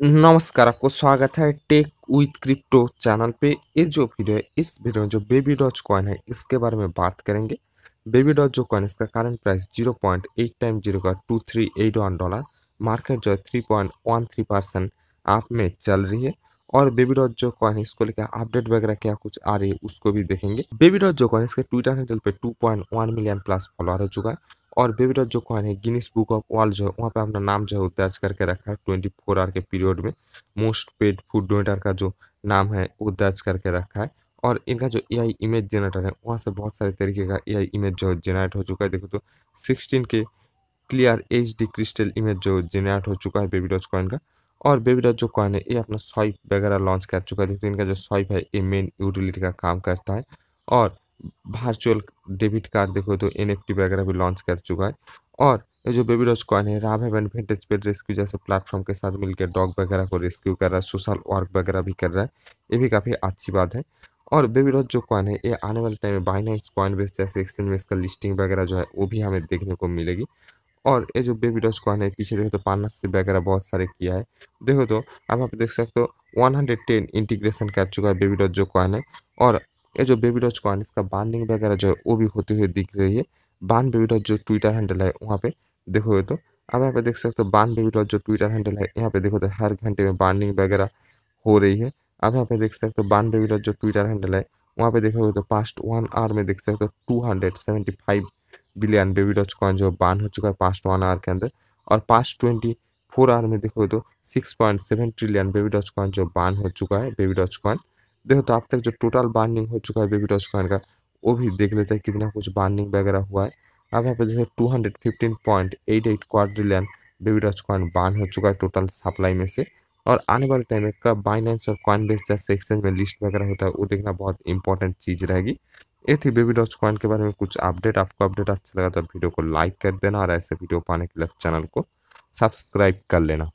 नमस्कार आपको स्वागत है टेक विथ क्रिप्टो चैनल पे ये जो वीडियो है इस वीडियो में जो बेबी डॉज कॉइन है इसके बारे में बात करेंगे बेबी डॉज जो कॉइन इसका current price zero point eight time zero का two three eight one dollar market जो है three point one three percent आप में चल रही है और बेबी डॉट जो कॉइन है इसको लेकर अपडेट वगैरह क्या कुछ आ रही है उसको भी देखेंगे बेबी डॉट जो कॉइन इसके ट्विटर हैंडल पे वन मिलियन प्लस फॉलोअर हो चुका है और बेबी डॉट जो कॉइन है गिनीस बुक ऑफ वर्ल्ड जो है वहाँ पे अपना नाम जो है दर्ज करके रखा है ट्वेंटी फोर आवर के पीरियड में मोस्ट पेड फूड डोनेटर का जो नाम है वो दर्ज करके रखा है और इनका जो ए आई इमेज जनरेटर है वहाँ से बहुत सारे तरीके का ए आई इमेज जो जनरेट हो चुका है देखो तो sixteen K clear H D crystal image जो जनरेट हो चुका है बेबी डॉच कॉइन का और बेबी डॉट जो कॉइन है ये अपना स्वाइप वगैरह लॉन्च कर चुका है देखो तो इनका जो स्वाइप है ये मेन यूटिलिटी का काम करता है और वर्चुअल डेबिट कार्ड देखो तो एन वगैरह भी लॉन्च कर चुका है और ये जो बेबी डॉज कॉइन है राम हेवन वेंटेज पेड रेस्क्यू जैसे प्लेटफॉर्म के साथ मिलकर डॉग वगैरह को रेस्क्यू कर रहा है सोशल वर्क वगैरह भी कर रहा है ये भी काफ़ी अच्छी बात है और बेबी डॉज जो कॉइन है ये आने वाले टाइम में बाइनाइंस कॉइन बेस जैसे एक्सचेंज में इसका लिस्टिंग वगैरह जो है वो भी हमें देखने को मिलेगी और ये जो बेबी डॉज कॉइन है पीछे देखो तो से वगैरह बहुत सारे किया है देखो तो अब आप देख सकते हो वन हंड्रेड टेन इंटीग्रेशन कर चुका है बेबी डॉज जो कॉइन है और ये जो बेबी डॉज कॉइन इसका बार्निंग वगैरह जो है वो भी होती हुई दिख रही है बान बेबी डॉज जो ट्विटर हैंडल है वहाँ पे देखो तो अब यहाँ पे देख सकते हो बान बेबी डॉज जो ट्विटर हैंडल है यहाँ पे देखो तो हर घंटे में बार्निंग वगैरह हो रही है अब यहाँ पे देख सकते हो बान बेबी डॉज जो ट्विटर हैंडल है वहाँ पे देखोगे तो पास्ट वन आवर में देख सकते हो two hundred seventy five billion baby doge coin जो बान हो चुका है पास्ट वन आवर के अंदर और पास्ट ट्वेंटी फोर आवर में देखोगे तो six point seven trillion baby doge coin जो बान हो चुका है बेबी डॉज कॉइन देखो तो अब तक जो टोटल बार्निंग हो चुका है बेबी डॉज कॉइन का वो भी देख लेते हैं कितना कुछ बार्निंग वगैरह हुआ है अब यहाँ पे जैसे two hundred fifteen point eight eight quadrillion baby doge coin burn हो चुका है टोटल सप्लाई में से और आने वाले टाइम में कब बाइनेंस और कॉइन बेस जैसे एक्सचेंज में लिस्ट वगैरह होता है वो देखना बहुत इंपॉर्टेंट चीज़ रहेगी ये थी बेबी डॉच कॉइन के बारे में कुछ अपडेट आपको अपडेट अच्छा लगा तो वीडियो को लाइक कर देना और ऐसे वीडियो पाने के लिए चैनल को सब्सक्राइब कर लेना